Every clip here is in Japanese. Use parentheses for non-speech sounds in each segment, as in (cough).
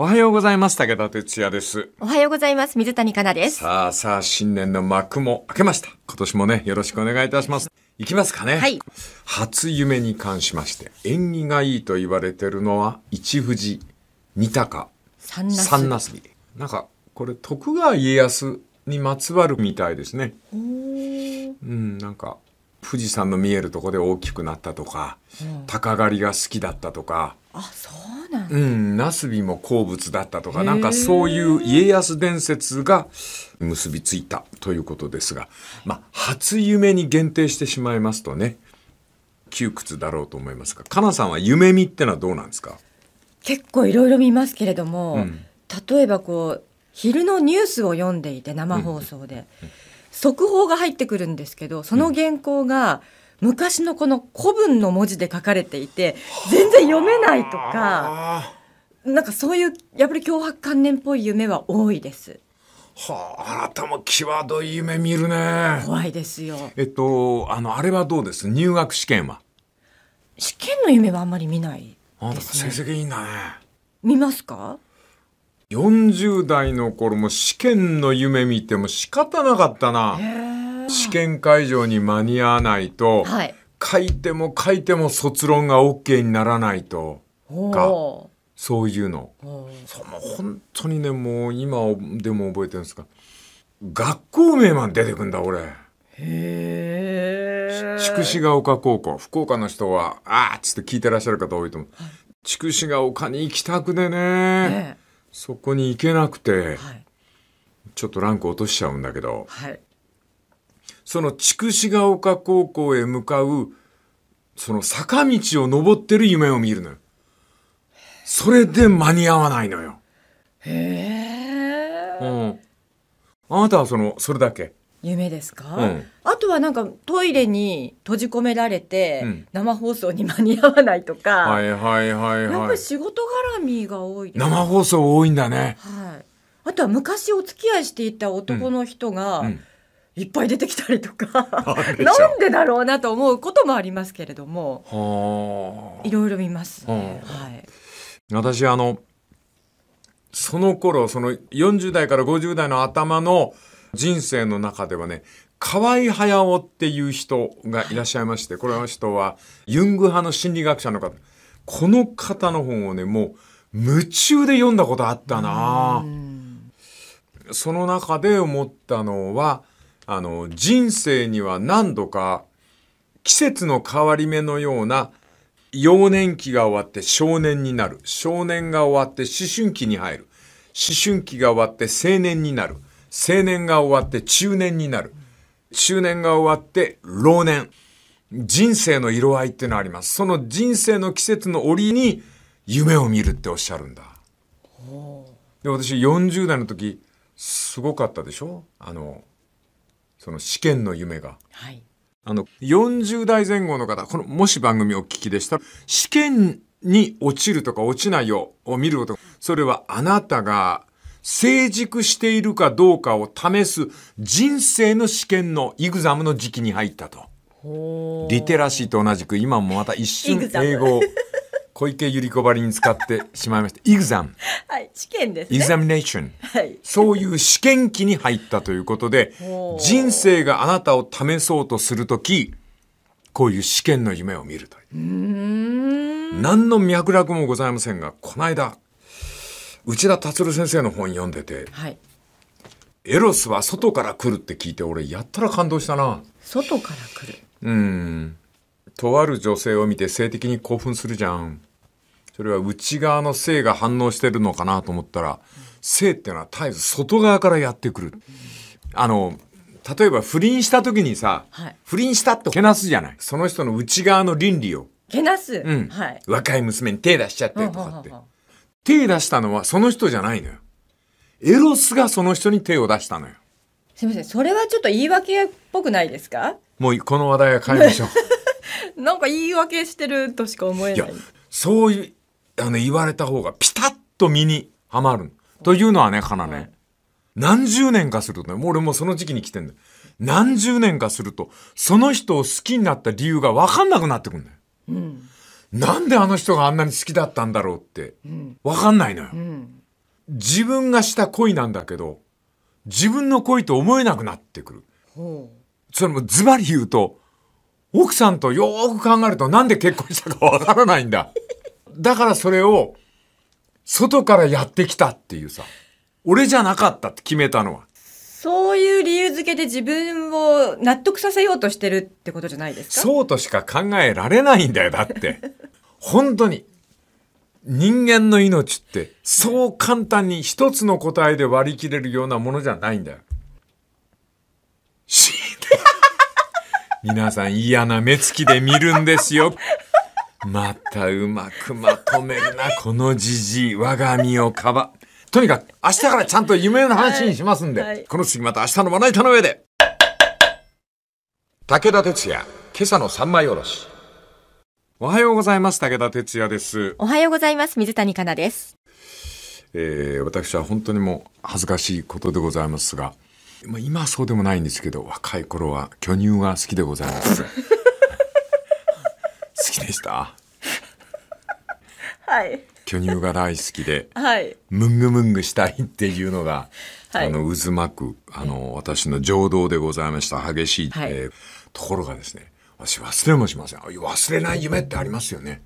おはようございます。武田哲也です。おはようございます。水谷香奈です。さあさあ、新年の幕も開けました。今年もね、よろしくお願いいたします。いきますかね。はい。初夢に関しまして、縁起がいいと言われてるのは、一富士、二鷹、三なすなんか、これ、徳川家康にまつわるみたいですね。うん、なんか、富士山の見えるとこで大きくなったとか、うん、鷹狩りが好きだったとか、あそうなんうんなすびも好物だったとかなんかそういう家康伝説が結びついたということですがまあ初夢に限定してしまいますとね窮屈だろうと思いますがかなさんは夢見ってのはどうなんですか結構いろいろ見ますけれども、うん、例えばこう昼のニュースを読んでいて生放送で、うん、速報が入ってくるんですけどその原稿が、うん昔のこの古文の文字で書かれていて全然読めないとかなんかそういうやっぱり脅迫観念っぽい夢は多いです。はあ、あなたも際どい夢見るね。怖いですよ。えっと、あの、あれはどうです入学試験は。試験の夢はあんまり見ない、ね、あ、成績いいんだね。見ますか ?40 代の頃も試験の夢見ても仕方なかったな。試験会場に間に合わないと、はい、書いても書いても卒論が OK にならないとかそういうのその本当にねもう今でも覚えてるんですか学校名まで出てくんだ俺。へ筑紫ヶ丘高校福岡の人は「ああ」っつって聞いてらっしゃる方多いと思う、筑紫ヶ丘に行きたくでね、ね、そこに行けなくて、はい、ちょっとランク落としちゃうんだけど、はい、その筑紫ヶ丘高校へ向かう、その坂道を登ってる夢を見るのよ。それで間に合わないのよ。へえ。うん。あなたはその、それだけ。夢ですか、うん、あとはなんかトイレに閉じ込められて、生放送に間に合わないとか、はいはいはいはいなんか仕事絡みが多い生放送多いんだねはいあとは昔お付き合いしていた男の人が、うん、いっぱい出てきたりとかなんでだろうなと思うこともありますけれどもいろいろ見ます、ね、はい、私あのその頃その40代から50代の頭の人生の中ではね河合駿っていう人がいらっしゃいまして、これの人はユング派の心理学者の方この方の本をねもう夢中で読んだことあったなその中で思ったのはあの、人生には何度か季節の変わり目のような幼年期が終わって少年になる。少年が終わって思春期に入る。思春期が終わって青年になる。青年が終わって中年になる。中年が終わって老年。人生の色合いっていうのがあります。その人生の季節の折に夢を見るっておっしゃるんだ。で、私40代の時、すごかったでしょあの、その試験の夢が。はい、あの40代前後の方このもし番組お聞きでしたら試験に落ちるとか落ちないよを見ることそれはあなたが成熟しているかどうかを試す人生の試験のイグザムの時期に入ったと。リテラシーと同じく今もまた一瞬英語小池百合子ばりに使ってしまいました。イグザム。はい、試験です、ね。イグザミネーション。はい。そういう試験期に入ったということで、人生があなたを試そうとするとき、こういう試験の夢を見るという。何の脈絡もございませんが、この間、内田達郎先生の本読んでて、はい、エロスは外から来るって聞いて、俺、やったら感動したな。外から来るうん。とある女性を見て性的に興奮するじゃん。それは内側の性が反応してるのかなと思ったら、性っていうのは絶えず外側からやってくる。あの、例えば不倫した時にさ、はい、不倫したってけなすじゃない。その人の内側の倫理を。けなす、うん、はい、若い娘に手出しちゃってとかって。手出したのはその人じゃないのよ。エロスがその人に手を出したのよ。すみません。それはちょっと言い訳っぽくないですかもうこの話題は変えましょう。(laughs) なんか言い訳してるとしか思えない。いそういうあの、言われた方がピタッと身にはまる。というのはね、かなね。何十年かするとね、もう俺もその時期に来てんだよ。何十年かすると、その人を好きになった理由がわかんなくなってくんだよ。うん、なんであの人があんなに好きだったんだろうって、うん、かんないのよ、うん、自分がした恋なんだけど、自分の恋と思えなくなってくる。それもズバリ言うと、奥さんとよーく考えるとなんで結婚したかわからないんだ。だからそれを、外からやってきたっていうさ、俺じゃなかったって決めたのは。そういう理由付けで自分を納得させようとしてるってことじゃないですかそうとしか考えられないんだよ、だって。(laughs) 本当に。人間の命って、そう簡単に一つの答えで割り切れるようなものじゃないんだよ。死んで。皆さん嫌な目つきで見るんですよ。またうまくまとめるな、このじじい。我が身をかば。とにかく、明日からちゃんと夢の話にしますんで、はいはい、この次また明日のまな板の上で。武田鉄矢、今朝の三枚おろし。おはようございます。武田鉄矢です。おはようございます。水谷香奈です。えー、私は本当にもう恥ずかしいことでございますが、今はそうでもないんですけど、若い頃は巨乳が好きでございます。好きでした (laughs) はい巨乳が大好きで、はい、ムングムングしたいっていうのが、はい、あの渦巻くあの私の情動でございました激しい、はい、えー、ところがですね私忘れもしません忘れない夢ってありますよね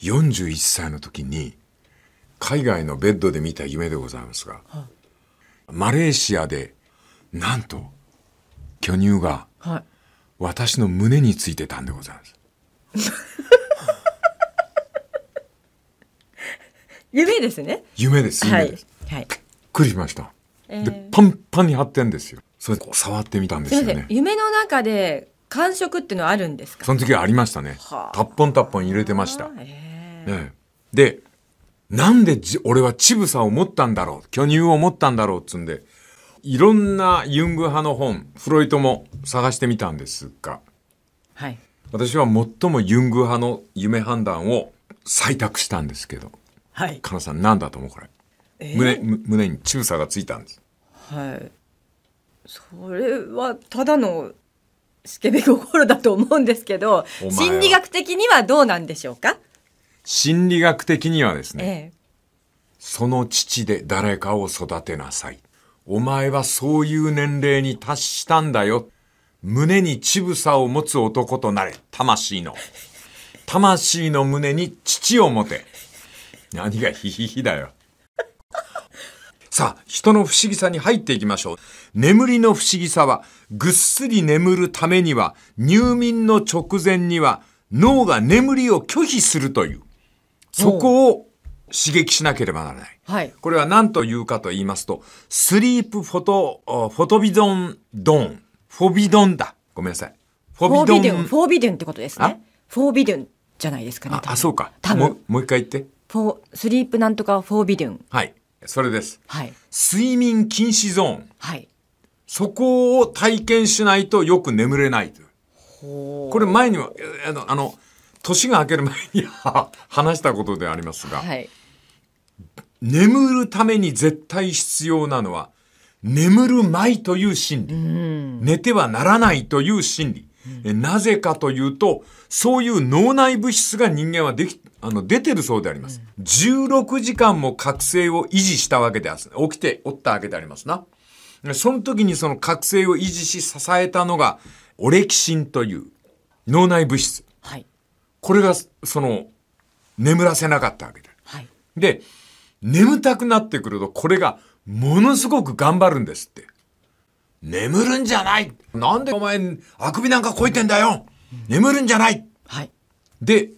41歳の時に海外のベッドで見た夢でございますが、はい、マレーシアでなんと巨乳が私の胸についてたんでございます (laughs) 夢ですね。夢です。夢です。はい。びっくりしました。えで、パンパンに張ってんですよ。それこう触ってみたんですよね。ね。夢の中で感触ってのはあるんですかその時はありましたね。たっぽんたっぽん入れてました。えーえで、なんでじ俺は乳房を持ったんだろう、巨乳を持ったんだろうっつんで、いろんなユング派の本、フロイトも探してみたんですが、はい私は最もユング派の夢判断を採択したんですけど、はい、かなさん何だと思うこれ、えー、胸胸に中佐がついたんですはいそれはただのスケベ心だと思うんですけど心理学的にはどうなんでしょうか心理学的にはですね、えその父で誰かを育てなさいお前はそういう年齢に達したんだよ胸に乳房を持つ男となれ。魂の。魂の胸に父を持て。何がヒヒヒだよ。さあ、人の不思議さに入っていきましょう。眠りの不思議さは、ぐっすり眠るためには、入眠の直前には、脳が眠りを拒否するという。そこを刺激しなければならない。はい、これは何というかと言いますと、スリープフォト、フォトビゾンドーン。フォビドンだ。ごめんなさい。フォビドン。フォビドンってことですね。フォビドンじゃないですかね。あ、そうか。多分もう一回言って。フォ、スリープなんとかフォビドン。はい。それです。はい。睡眠禁止ゾーン。はい。そこを体験しないとよく眠れないと。これ前には、あの、あの、年が明ける前に話したことでありますが、はい、眠るために絶対必要なのは、眠るまいという心理、うん、寝てはならないという心理、うん、なぜかというと、そういう脳内物質が人間はでき、あの、出てるそうであります。うん、16時間も覚醒を維持したわけであり起きておったわけでありますな。その時にその覚醒を維持し支えたのが、オレキシンという脳内物質。はい、これが、その、眠らせなかったわけで。はい、で、眠たくなってくると、これがものすごく頑張るんですって。眠るんじゃないなんでお前、あくびなんかこいてんだよ眠るんじゃないはい。で、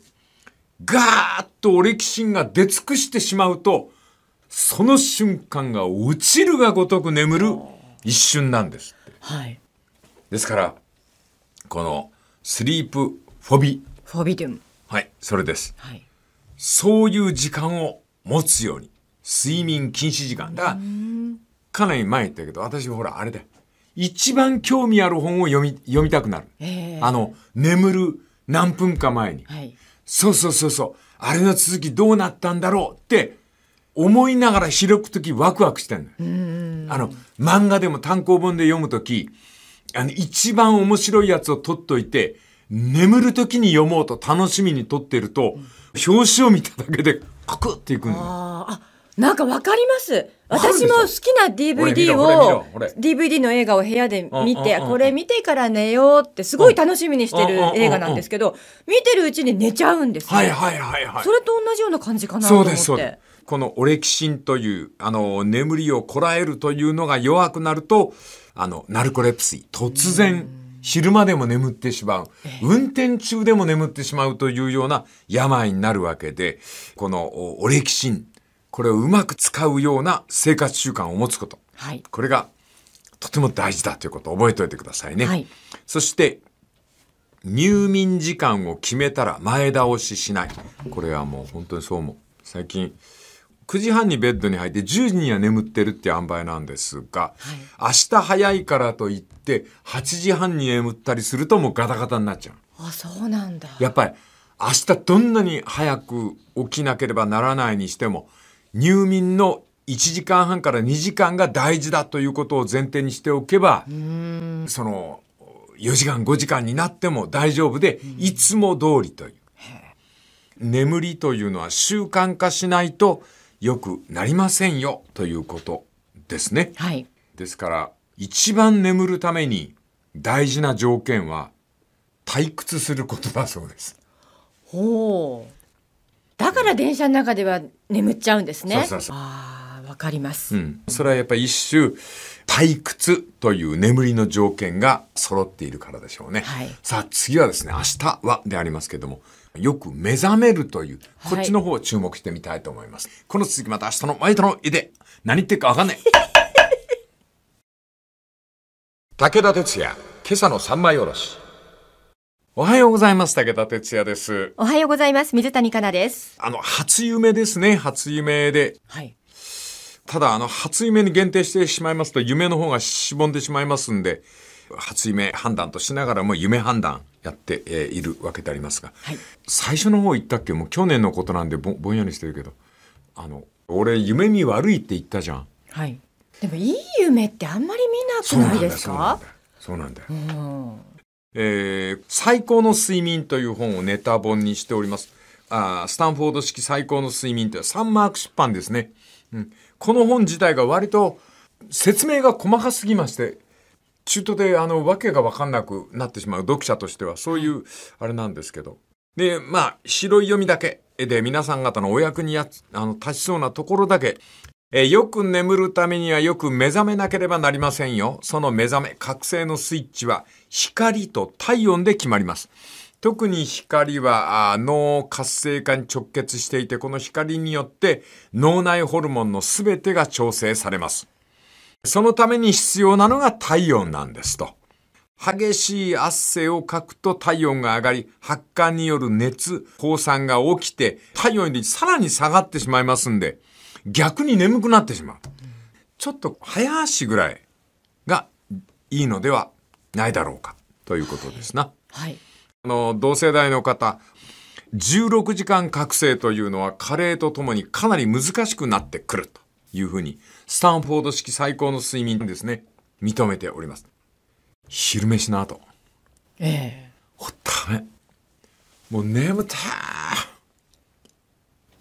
ガーッとオレキシンが出尽くしてしまうと、その瞬間が落ちるがごとく眠る一瞬なんですって。はい。ですから、このスリープフォビ。フォビデム。はい、それです。はい。そういう時間を持つように。睡眠禁止時間。だから、かなり前言ったけど、私ほら、あれだよ。一番興味ある本を読み、読みたくなる。あの、眠る何分か前に、はい。そうそうそうそう。あれの続きどうなったんだろうって思いながら広くときワクワクしてるのよ。あの、漫画でも単行本で読むとき、あの、一番面白いやつを取っといて、眠るときに読もうと楽しみに取ってると、うん、表紙を見ただけでカクっていくのよ。なんかわかります。私も好きな DVD を、DVD の映画を部屋で見て、これ見てから寝ようってすごい楽しみにしてる映画なんですけど、見てるうちに寝ちゃうんですよ。はいはいはいはい。それと同じような感じかなと思って。そうです、このオレキシンという、あの、眠りをこらえるというのが弱くなると、あの、ナルコレプシー、突然、昼間でも眠ってしまう、運転中でも眠ってしまうというような病になるわけで、このオレキシンこれをうまく使うような生活習慣を持つこと。はい、これがとても大事だということを覚えておいてくださいね。はい、そして、入眠時間を決めたら前倒ししない。これはもう本当にそう思う。最近、9時半にベッドに入って10時には眠ってるって塩梅なんですが、はい、明日早いからといって8時半に眠ったりするともうガタガタになっちゃう。あ、そうなんだ。やっぱり明日どんなに早く起きなければならないにしても、入眠の1時間半から2時間が大事だということを前提にしておけば、その4時間5時間になっても大丈夫で、いつも通りという。眠りというのは習慣化しないと良くなりませんよということですね。はい、ですから一番眠るために大事な条件は退屈することだそうです。ほうだから電車の中では眠っちゃうんですね。そうそうそうああ、わかります、うん。それはやっぱり一種、退屈という眠りの条件が揃っているからでしょうね。はい、さあ次はですね、明日はでありますけども、よく目覚めるという、こっちの方を注目してみたいと思います。はい、この続きまた明日のワイドの家で、何言ってるかわかんない。(laughs) 武田鉄矢、今朝の三枚おろし。おはようございます。武田哲也です。おはようございます。水谷香奈です。あの、初夢ですね。初夢で。はい。ただ、あの、初夢に限定してしまいますと、夢の方がしぼんでしまいますんで、初夢判断としながらも夢判断やっているわけでありますが、はい、最初の方言ったっけもう去年のことなんでぼぼんやりしてるけど、あの、俺、夢見悪いって言ったじゃん。はい。でも、いい夢ってあんまり見なくないですかそうなんだよ。そうなんだよ。うんえー、最高の睡眠という本をネタ本にしております。あスタンフォード式最高の睡眠というサンマーク出版ですね。うん、この本自体が割と説明が細かすぎまして、中途であの、わけがわかんなくなってしまう読者としては、そういう、あれなんですけど。で、まあ、白い読みだけで皆さん方のお役にやあの立ちそうなところだけえよく眠るためにはよく目覚めなければなりませんよ。その目覚め、覚醒のスイッチは光と体温で決まります。特に光は脳活性化に直結していて、この光によって脳内ホルモンの全てが調整されます。そのために必要なのが体温なんですと。激しい汗をかくと体温が上がり、発汗による熱、抗酸が起きて、体温よりさらに下がってしまいますんで、逆に眠くなってしまう。ちょっと早足ぐらいがいいのではないだろうかということですな。はい。あの、同世代の方、16時間覚醒というのは加齢とともにかなり難しくなってくるというふうに、スタンフォード式最高の睡眠ですね、認めております。昼飯の後。ええおっため。もう眠た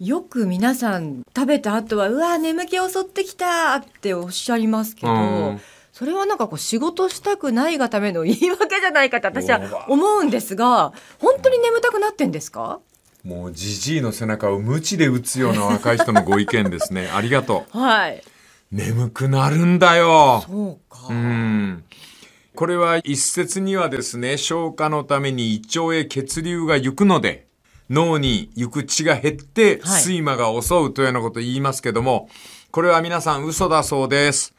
よく皆さん食べた後はうわ眠気襲ってきたっておっしゃりますけど、うん、それはなんかこう仕事したくないがための言い訳じゃないかと私は思うんですが本当に眠たくなってんですかもうじじいの背中を無知で打つような若い人のご意見ですね (laughs) ありがとう、はい、眠くなるんだよそうかうんこれは一説にはですね消化のために胃腸へ血流が行くので脳に行く血が減って睡魔が襲うというようなことを言いますけども、これは皆さん嘘だそうです。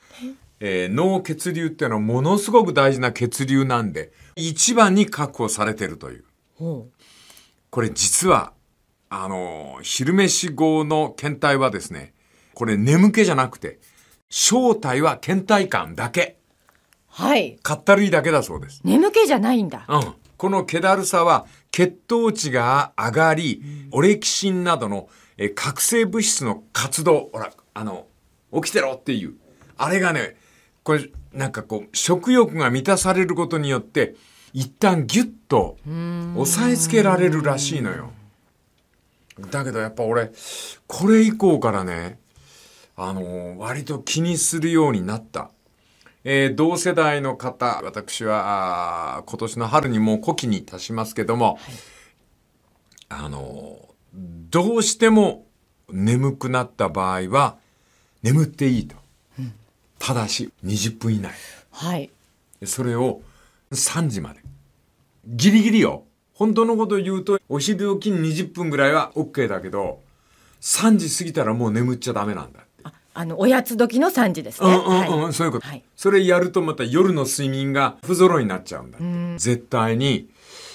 えー、脳血流っていうのはものすごく大事な血流なんで、一番に確保されてるという。これ実は、あの、昼飯後の検体はですね、これ眠気じゃなくて、正体は倦怠感だけ。はい。かったるいだけだそうです。眠気じゃないんだ。うん。この気だるさは血糖値が上がり、オレキシンなどの、え覚醒物質の活動、ほら、あの、起きてろっていう。あれがね、これ、なんかこう、食欲が満たされることによって、一旦ギュッと押さえつけられるらしいのよ。だけどやっぱ俺、これ以降からね、あのー、割と気にするようになった。えー、同世代の方、私は、今年の春にもう古希に達しますけども、はい、あの、どうしても眠くなった場合は、眠っていいと。うん、ただし、20分以内。はい。それを3時まで。ギリギリよ。本当のことを言うと、お昼時に20分ぐらいは OK だけど、3時過ぎたらもう眠っちゃダメなんだ。あのおやつ時の3時ですね。うんうんうん、そういうこと、はい、それやるとまた夜の睡眠が不揃いになっちゃうんだって。絶対に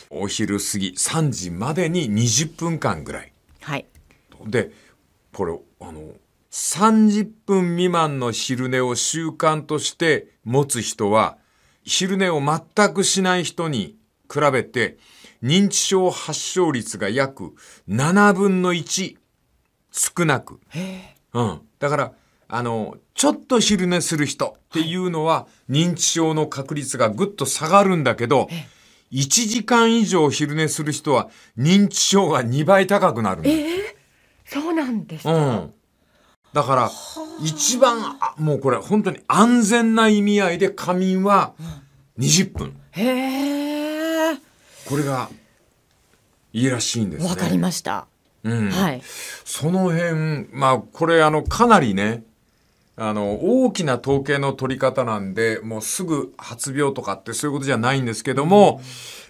お昼過ぎ3時までに20分間ぐらい。はい。で、これあの30分未満の昼寝を習慣として持つ人は昼寝を全くしない人に比べて認知症発症率が約7分の1少なく。うん。だからあの、ちょっと昼寝する人っていうのは、認知症の確率がぐっと下がるんだけど、1時間以上昼寝する人は、認知症が2倍高くなるの。えー、そうなんですか、うん、だから、一番、もうこれ本当に安全な意味合いで仮眠は20分。へえ。これがいいらしいんですね。わかりました。うん。はい。その辺、まあこれあのかなりね、あの、大きな統計の取り方なんで、もうすぐ発病とかってそういうことじゃないんですけども、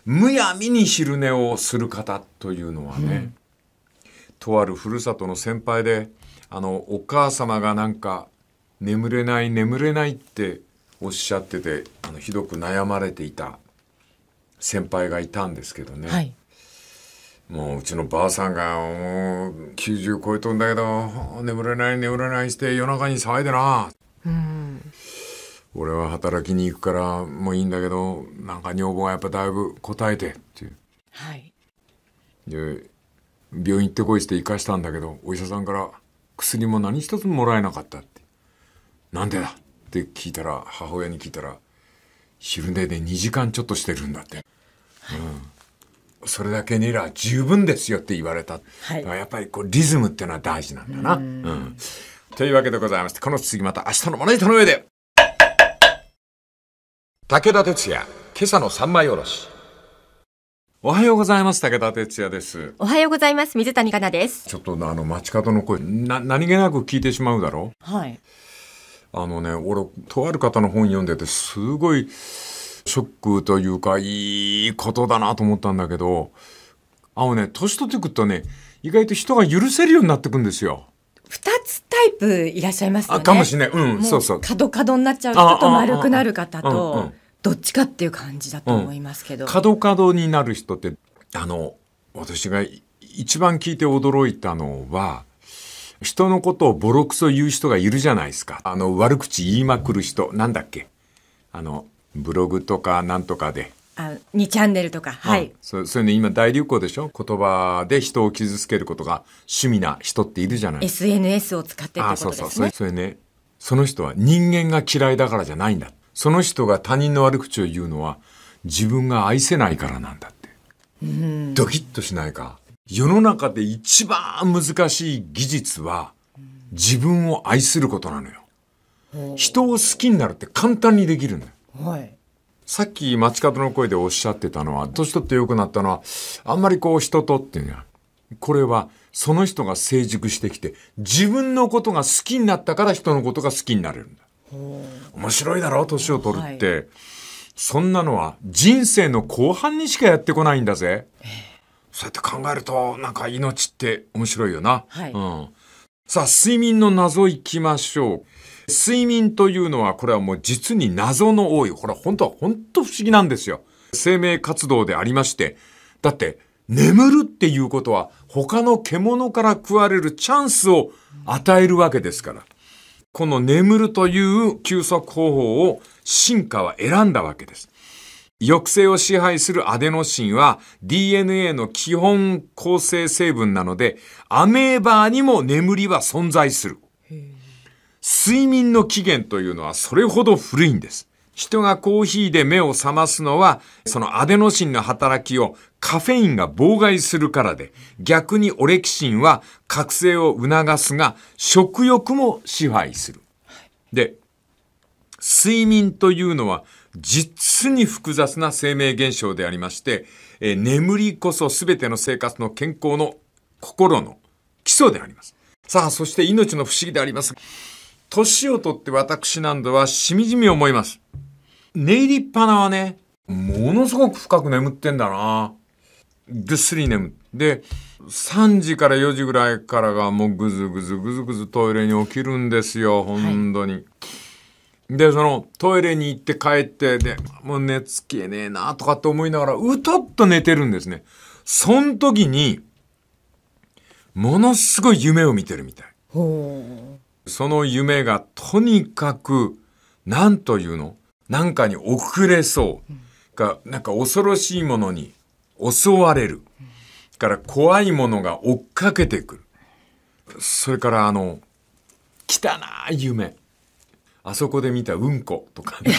うん、むやみに昼寝をする方というのはね、うん、とあるふるさとの先輩で、あの、お母様がなんか、眠れない眠れないっておっしゃってて、あの、ひどく悩まれていた先輩がいたんですけどね。はいもううちのばあさんがもう90超えとんだけど眠れない眠れないして夜中に騒いでな、うん、俺は働きに行くからもういいんだけどなんか女房がやっぱだいぶ答えてっていうはいで病院行ってこいして生かしたんだけどお医者さんから薬も何一つもらえなかったってなんでだって聞いたら母親に聞いたら昼寝で2時間ちょっとしてるんだって、はい、うんそれだけにら十分ですよって言われた。はい、やっぱりこうリズムっていうのは大事なんだな。うんうん、というわけでございまして、この次また明日のまな板の上で。武田鉄矢、今朝の三枚おろし。おはようございます。武田哲也です。おはようございます。水谷か奈です。ちょっとあの街角の声、な、何気なく聞いてしまうだろうはい。あのね、俺、とある方の本読んでて、すごい、ショックというか、いいことだなと思ったんだけど、あのね、年取ってくるとね、意外と人が許せるようになってくんですよ。二つタイプいらっしゃいますよね。あかもしれない。うん、うそうそう。角角になっちゃうちょっと丸くなる方と、どっちかっていう感じだと思いますけど。角角になる人って、あの、私が一番聞いて驚いたのは、人のことをボロクソ言う人がいるじゃないですか。あの、悪口言いまくる人、なんだっけあの、ブログとかなんとかで。あ2チャンネルとか、はい、そうそういうの今大流行でしょ言葉で人を傷つけることが趣味な人っているじゃない SNS を使ってってことですねそうそうそそれねその人は人間が嫌いだからじゃないんだその人が他人の悪口を言うのは自分が愛せないからなんだって、うん、ドキッとしないか世の中で一番難しい技術は自分を愛することなのよ、人を好きになるって簡単にできるんだよはい、さっき街角の声でおっしゃってたのは、年取って良くなったのは、あんまりこう人とっていうのは、これはその人が成熟してきて、自分のことが好きになったから人のことが好きになれるんだ。面白いだろ、年を取るって、はい。そんなのは人生の後半にしかやってこないんだぜ。えー、そうやって考えると、なんか命って面白いよな。はい、うん。さあ、睡眠の謎いきましょう。睡眠というのはこれはもう実に謎の多い。ほら、本当は本当不思議なんですよ。生命活動でありまして。だって、眠るっていうことは他の獣から食われるチャンスを与えるわけですから。この眠るという休息方法を進化は選んだわけです。抑制を支配するアデノシンは DNA の基本構成成分なので、アメーバーにも眠りは存在する。睡眠の起源というのはそれほど古いんです。人がコーヒーで目を覚ますのは、そのアデノシンの働きをカフェインが妨害するからで、逆にオレキシンは覚醒を促すが、食欲も支配する。で、睡眠というのは実に複雑な生命現象でありまして、え眠りこそ全ての生活の健康の心の基礎であります。さあ、そして命の不思議であります。年をとって私なんぞはしみじみ思います。寝入りっぱなはね、ものすごく深く眠ってんだなぐっすり眠で、3時から4時ぐらいからがもうぐずぐずぐずぐずトイレに起きるんですよ、本当に。はいで、その、トイレに行って帰って、で、もう寝つけねえなとかって思いながら、うとっと寝てるんですね。そん時に、ものすごい夢を見てるみたい。ほその夢がとにかく、何というのなんかに遅れそう。か、なんか恐ろしいものに襲われる。から怖いものが追っかけてくる。それからあの、汚い夢。あそこで見たうんことか、ね、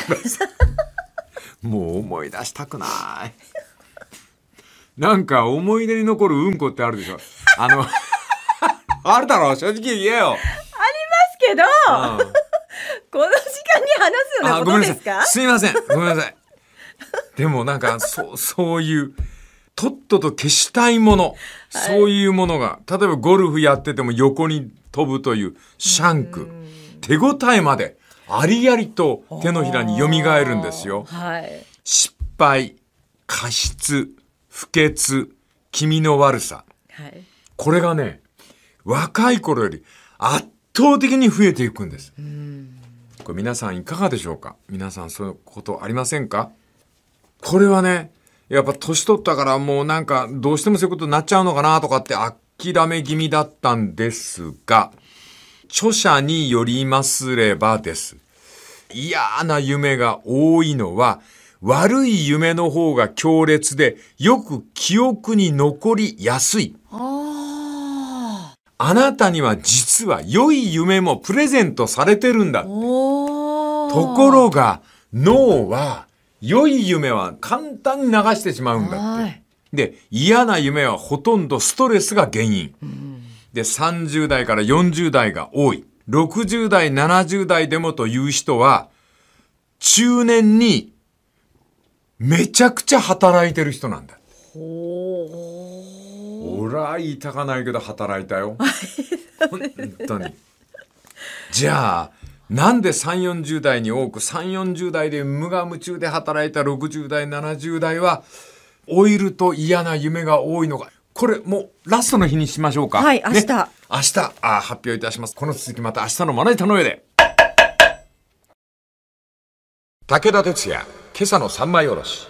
(laughs) もう思い出したくない。なんか思い出に残るうんこってあるでしょ。あの、(laughs) あるだろ正直言えよ。けど、(laughs) この時間に話すようなことですかすいません。ごめんなさい。(laughs) でもなんか、そう、そういう、とっとと消したいもの、そういうものが、例えばゴルフやってても横に飛ぶというシャンク、手応えまで、ありありと手のひらによみがえるんですよ。はい、失敗、過失、不潔、気味の悪さ。はい、これがね、若い頃より圧倒的に増えていくんです。これ皆さんいかがでしょうか皆さんそういうことありませんかこれはね、やっぱ年取ったからもうなんかどうしてもそういうことになっちゃうのかなとかって諦め気味だったんですが、著者によりますればです。嫌な夢が多いのは、悪い夢の方が強烈で、よく記憶に残りやすい。あなたには実は良い夢もプレゼントされてるんだって。ところが、脳は、良い夢は簡単に流してしまうんだって。で、嫌な夢はほとんどストレスが原因。で、30代から40代が多い。60代、70代でもという人は、中年にめちゃくちゃ働いてる人なんだ。ほー。は言いたかないけど働いたよ (laughs) 本当にじゃあなんで3、40代に多く、3、40代で無我夢中で働いた60代、70代は、老いると嫌な夢が多いのか。これ、もう、ラストの日にしましょうか。はい、明日。ね、明日、あ発表いたします。この続きまた明日のまな板の上で。武田鉄矢、今朝の三枚おろし。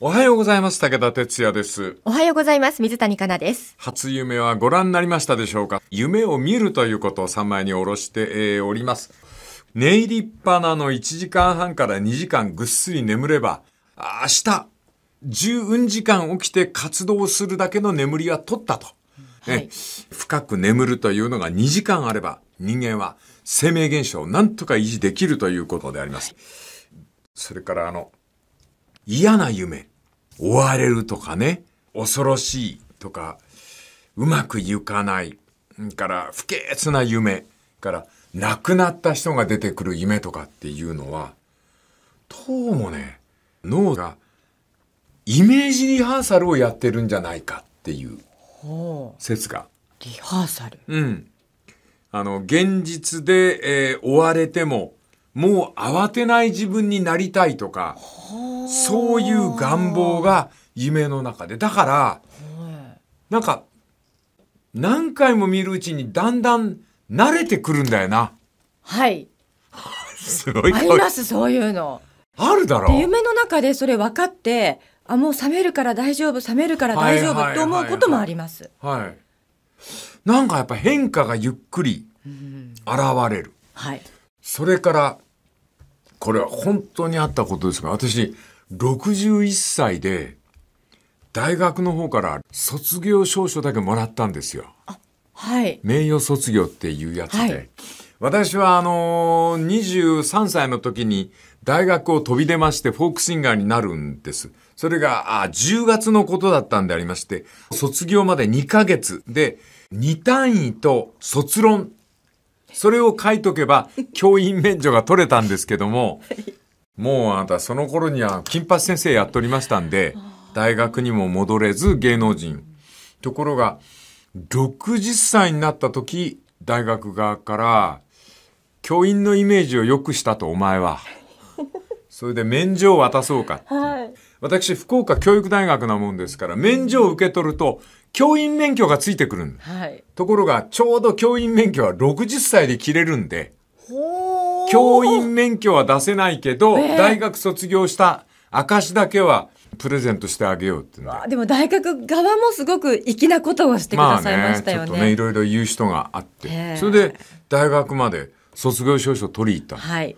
おはようございます。武田哲也です。おはようございます。水谷香奈です。初夢はご覧になりましたでしょうか夢を見るということを3枚におろして、えー、おります。寝入りっぱなの1時間半から2時間ぐっすり眠れば、明日、10時間起きて活動するだけの眠りは取ったと。はい、深く眠るというのが2時間あれば、人間は生命現象を何とか維持できるということであります。はい、それからあの、嫌な夢、追われるとかね、恐ろしいとか、うまくいかない、から、不潔な夢、から、亡くなった人が出てくる夢とかっていうのは、どうもね、脳がイメージリハーサルをやってるんじゃないかっていう説が。リハーサルうん。あの、現実で、えー、追われても、もう慌てない自分になりたいとか、そういう願望が夢の中で。だから、なんか、何回も見るうちにだんだん慣れてくるんだよな。はい。(laughs) すごいあります、そういうの。あるだろう。夢の中でそれ分かって、あ、もう冷めるから大丈夫、冷めるから大丈夫と思うこともあります。はい。なんかやっぱ変化がゆっくり現れる。うん、はい。それからこれは本当にあったことですが、私、61歳で、大学の方から卒業証書だけもらったんですよ。はい。名誉卒業っていうやつで。はい、私は、あのー、23歳の時に大学を飛び出ましてフォークシンガーになるんです。それが、あ10月のことだったんでありまして、卒業まで2ヶ月で、2単位と卒論それを書いとけば、教員免除が取れたんですけども、もうあなたその頃には金八先生やっておりましたんで、大学にも戻れず芸能人。ところが、60歳になった時、大学側から、教員のイメージを良くしたと、お前は。(laughs) それで免状を渡そうかって。はい私、福岡教育大学なもんですから、免除を受け取ると、教員免許がついてくるんです、はい、ところが、ちょうど教員免許は60歳で切れるんで、教員免許は出せないけど、えー、大学卒業した証だけは、プレゼントしてあげようってでも大学側もすごく粋なことをしてくださいましたよね。まあ、ねちょっとねいろいろ言う人があって、えー、それで大学まで卒業証書取り行った、はい、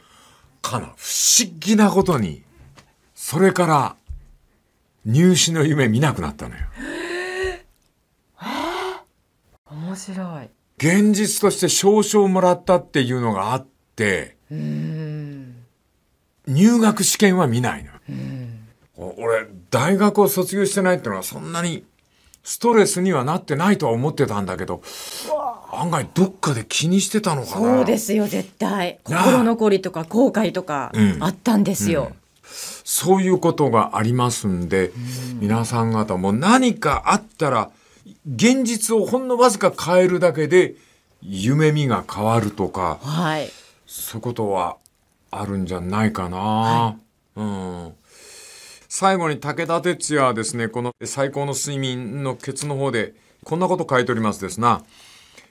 かな不思議なことにそれから入試の夢見なくなったのよ。面白い。現実として証書をもらったっていうのがあって、入学試験は見ないの。俺、大学を卒業してないっていうのはそんなにストレスにはなってないとは思ってたんだけど、案外どっかで気にしてたのかな。そうですよ、絶対。心残りとか後悔とかあったんですよ。うんうんそういうことがありますんで、皆さん方も何かあったら、現実をほんのわずか変えるだけで、夢見が変わるとか、はい、そういうことはあるんじゃないかな。はい、うん最後に武田鉄矢はですね、この最高の睡眠のケツの方で、こんなこと書いておりますですな。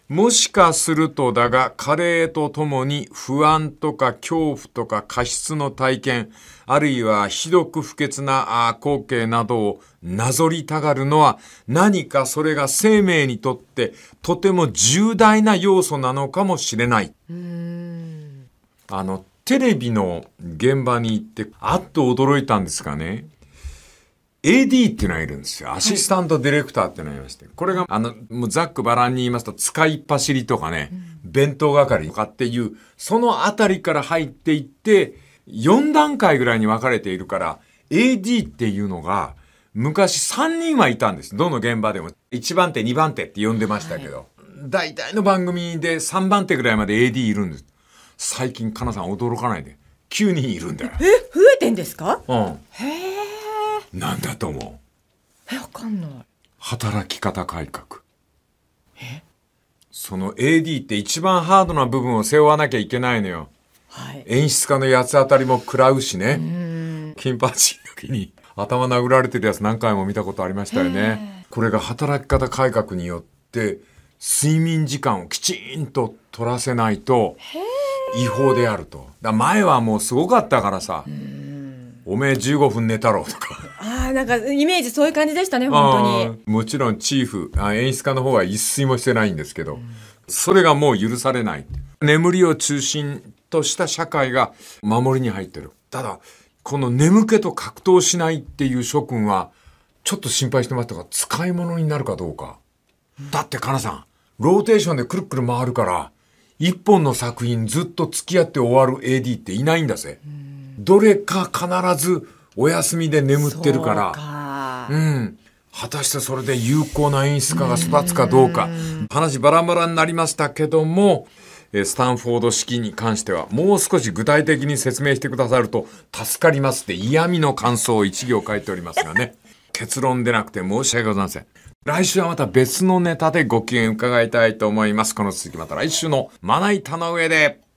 もしかするとだが、加齢とともに不安とか恐怖とか過失の体験、あるいはひどく不潔な光景などをなぞりたがるのは何かそれが生命にとってとても重大な要素なのかもしれない。あの、テレビの現場に行って、あっと驚いたんですがね、AD っていうのがいるんですよ。アシスタントディレクターっていうのがいまして。これが、あの、もうざっくばらんに言いますと、使いっ走りとかね、弁当係とかっていう、そのあたりから入っていって、4段階ぐらいに分かれているから、AD っていうのが、昔3人はいたんです。どの現場でも。1番手、2番手って呼んでましたけど。はい、大体の番組で3番手ぐらいまで AD いるんです。最近、かなさん驚かないで。9人いるんだよ。え、増えてんですかうん。へえ。なんだと思うえ、わかんない。働き方改革。えその AD って一番ハードな部分を背負わなきゃいけないのよ。演出家の八つ当たりも食らうしね、金八の時に頭殴られてるやつ何回も見たことありましたよね。これが働き方改革によって、睡眠時間をきちんと取らせないと違法であると。だ前はもうすごかったからさ、おめえ15分寝たろとか。ああ、なんかイメージそういう感じでしたね、本当に。もちろんチーフあ、演出家の方は一睡もしてないんですけど、それがもう許されない。眠りを中心とした社会が守りに入ってる。ただ、この眠気と格闘しないっていう諸君は、ちょっと心配してましたが、使い物になるかどうか。だって、かなさん、ローテーションでくるくる回るから、一本の作品ずっと付き合って終わる AD っていないんだぜ。どれか必ずお休みで眠ってるから。かうん。果たしてそれで有効な演出家が育つかどうか。話バラバラになりましたけども、スタンフォード式に関しては、もう少し具体的に説明してくださると助かりますって嫌味の感想を1行書いておりますがね。(laughs) 結論でなくて申し訳ございません。来週はまた別のネタでご機嫌伺いたいと思います。この続きまた来週のまな板の上で。